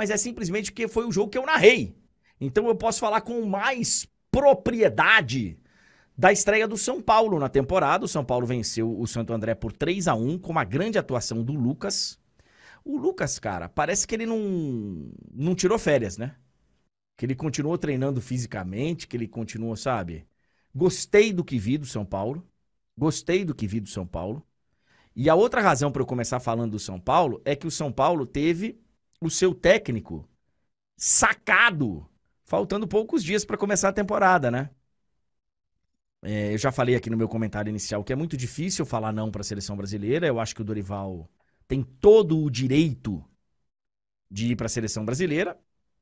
mas é simplesmente porque foi o jogo que eu narrei. Então eu posso falar com mais propriedade da estreia do São Paulo na temporada. O São Paulo venceu o Santo André por 3 a 1 com uma grande atuação do Lucas. O Lucas, cara, parece que ele não, não tirou férias, né? Que ele continuou treinando fisicamente, que ele continuou, sabe? Gostei do que vi do São Paulo. Gostei do que vi do São Paulo. E a outra razão para eu começar falando do São Paulo é que o São Paulo teve o seu técnico sacado, faltando poucos dias para começar a temporada, né? É, eu já falei aqui no meu comentário inicial que é muito difícil falar não para a seleção brasileira. Eu acho que o Dorival tem todo o direito de ir para a seleção brasileira.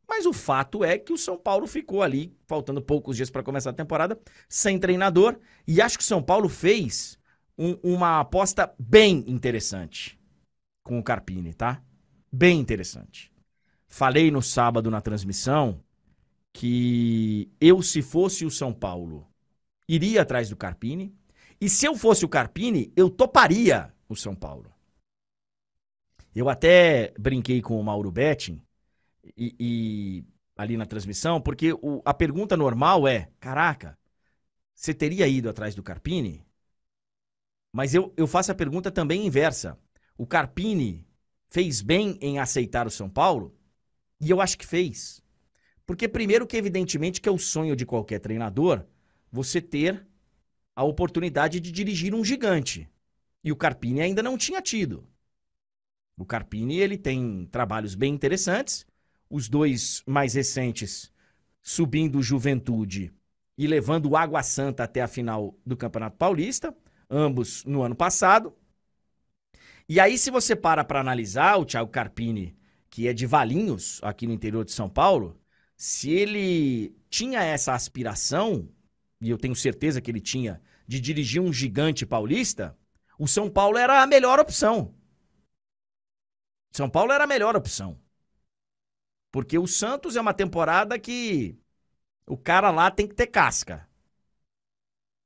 Mas o fato é que o São Paulo ficou ali, faltando poucos dias para começar a temporada, sem treinador. E acho que o São Paulo fez um, uma aposta bem interessante com o Carpini, tá? bem interessante. Falei no sábado na transmissão que eu, se fosse o São Paulo, iria atrás do Carpini. E se eu fosse o Carpini, eu toparia o São Paulo. Eu até brinquei com o Mauro Betting e, e ali na transmissão, porque o, a pergunta normal é: caraca, você teria ido atrás do Carpini? Mas eu, eu faço a pergunta também inversa. O Carpini fez bem em aceitar o São Paulo? E eu acho que fez. Porque primeiro que evidentemente que é o sonho de qualquer treinador você ter a oportunidade de dirigir um gigante. E o Carpini ainda não tinha tido. O Carpini ele tem trabalhos bem interessantes, os dois mais recentes subindo Juventude e levando o Água Santa até a final do Campeonato Paulista, ambos no ano passado. E aí, se você para para analisar o Thiago Carpini, que é de Valinhos, aqui no interior de São Paulo, se ele tinha essa aspiração, e eu tenho certeza que ele tinha, de dirigir um gigante paulista, o São Paulo era a melhor opção. São Paulo era a melhor opção. Porque o Santos é uma temporada que o cara lá tem que ter casca.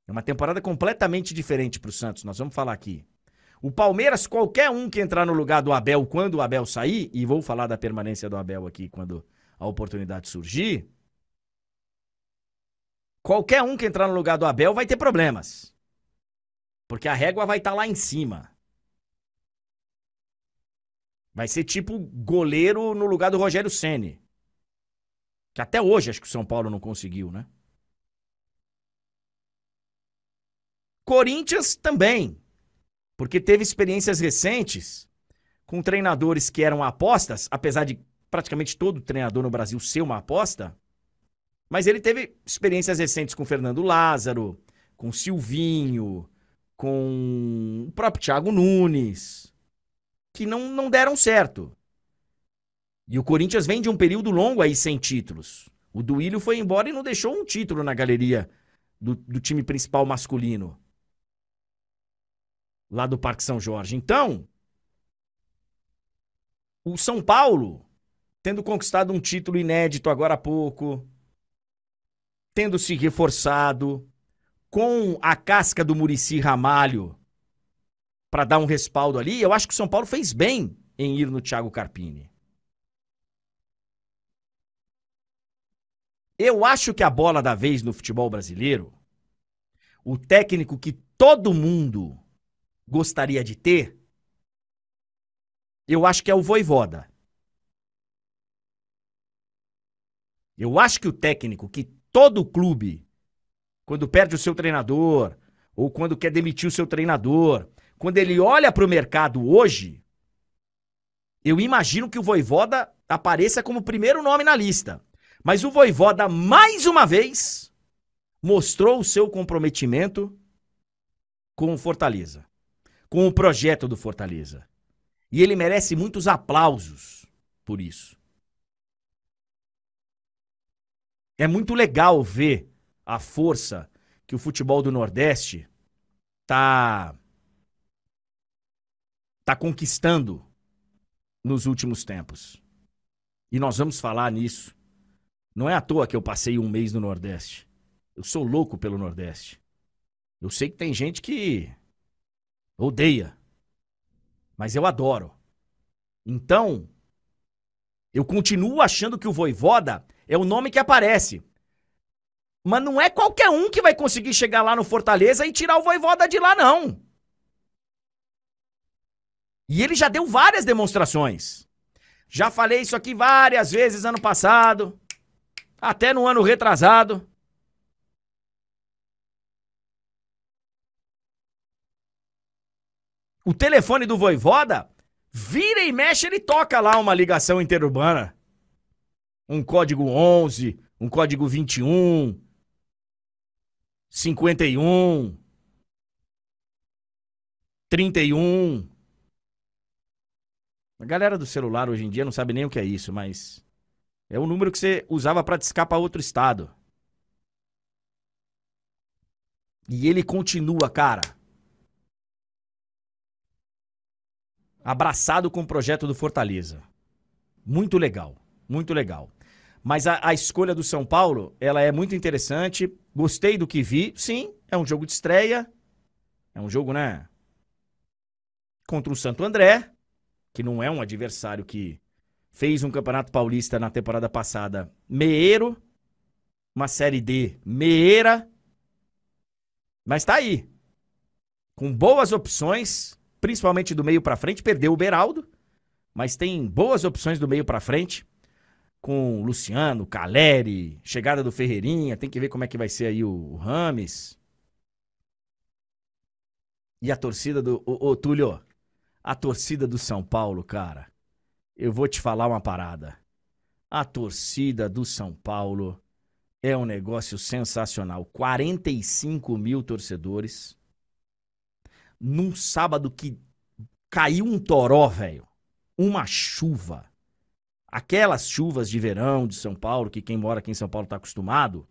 É uma temporada completamente diferente para o Santos, nós vamos falar aqui. O Palmeiras, qualquer um que entrar no lugar do Abel quando o Abel sair, e vou falar da permanência do Abel aqui quando a oportunidade surgir. Qualquer um que entrar no lugar do Abel vai ter problemas. Porque a régua vai estar tá lá em cima. Vai ser tipo goleiro no lugar do Rogério Ceni. Que até hoje acho que o São Paulo não conseguiu, né? Corinthians também. Porque teve experiências recentes com treinadores que eram apostas, apesar de praticamente todo treinador no Brasil ser uma aposta, mas ele teve experiências recentes com Fernando Lázaro, com Silvinho, com o próprio Thiago Nunes, que não, não deram certo. E o Corinthians vem de um período longo aí sem títulos. O Duílio foi embora e não deixou um título na galeria do, do time principal masculino lá do Parque São Jorge. Então, o São Paulo, tendo conquistado um título inédito agora há pouco, tendo se reforçado com a casca do Murici Ramalho para dar um respaldo ali, eu acho que o São Paulo fez bem em ir no Thiago Carpini. Eu acho que a bola da vez no futebol brasileiro, o técnico que todo mundo gostaria de ter, eu acho que é o Voivoda. Eu acho que o técnico que todo clube, quando perde o seu treinador, ou quando quer demitir o seu treinador, quando ele olha para o mercado hoje, eu imagino que o Voivoda apareça como primeiro nome na lista. Mas o Voivoda, mais uma vez, mostrou o seu comprometimento com o Fortaleza com o projeto do Fortaleza. E ele merece muitos aplausos por isso. É muito legal ver a força que o futebol do Nordeste tá tá conquistando nos últimos tempos. E nós vamos falar nisso. Não é à toa que eu passei um mês no Nordeste. Eu sou louco pelo Nordeste. Eu sei que tem gente que Odeia. Mas eu adoro. Então, eu continuo achando que o Voivoda é o nome que aparece. Mas não é qualquer um que vai conseguir chegar lá no Fortaleza e tirar o Voivoda de lá, não. E ele já deu várias demonstrações. Já falei isso aqui várias vezes ano passado, até no ano retrasado. O telefone do Voivoda, vira e mexe, ele toca lá uma ligação interurbana. Um código 11, um código 21, 51, 31. A galera do celular hoje em dia não sabe nem o que é isso, mas é o número que você usava para discar para outro estado. E ele continua, cara. abraçado com o projeto do Fortaleza. Muito legal, muito legal. Mas a, a, escolha do São Paulo, ela é muito interessante. Gostei do que vi. Sim, é um jogo de estreia. É um jogo, né? Contra o Santo André, que não é um adversário que fez um Campeonato Paulista na temporada passada meeiro. Uma Série D meeira. Mas tá aí. Com boas opções principalmente do meio para frente. Perdeu o Beraldo, mas tem boas opções do meio para frente. Com Luciano, Caleri, chegada do Ferreirinha, tem que ver como é que vai ser aí o, Rames. E a torcida do. Ô, ô, Túlio, a torcida do São Paulo, cara, eu vou te falar uma parada. A torcida do São Paulo é um negócio sensacional. 45 mil torcedores num sábado que caiu um toró, velho. Uma chuva. Aquelas chuvas de verão de São Paulo, que quem mora aqui em São Paulo tá acostumado.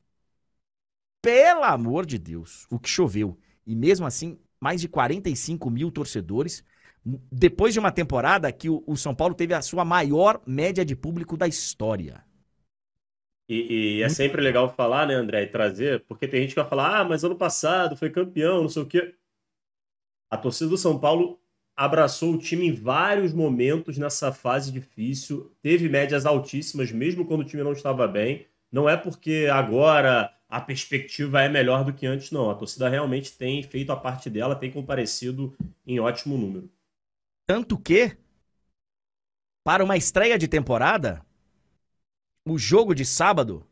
Pelo amor de Deus, o que choveu. E mesmo assim, mais de 45 mil torcedores. Depois de uma temporada que o, o São Paulo teve a sua maior média de público da história. E, e é sempre legal falar, né, André, e trazer, porque tem gente que vai falar, ah, mas ano passado foi campeão, não sei o quê. A torcida do São Paulo abraçou o time em vários momentos nessa fase difícil, teve médias altíssimas, mesmo quando o time não estava bem. Não é porque agora a perspectiva é melhor do que antes, não. A torcida realmente tem feito a parte dela, tem comparecido em ótimo número. Tanto que, para uma estreia de temporada, o jogo de sábado,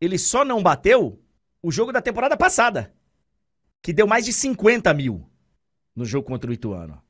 ele só não bateu o jogo da temporada passada, que deu mais de 50 mil no jogo contra o Ituano?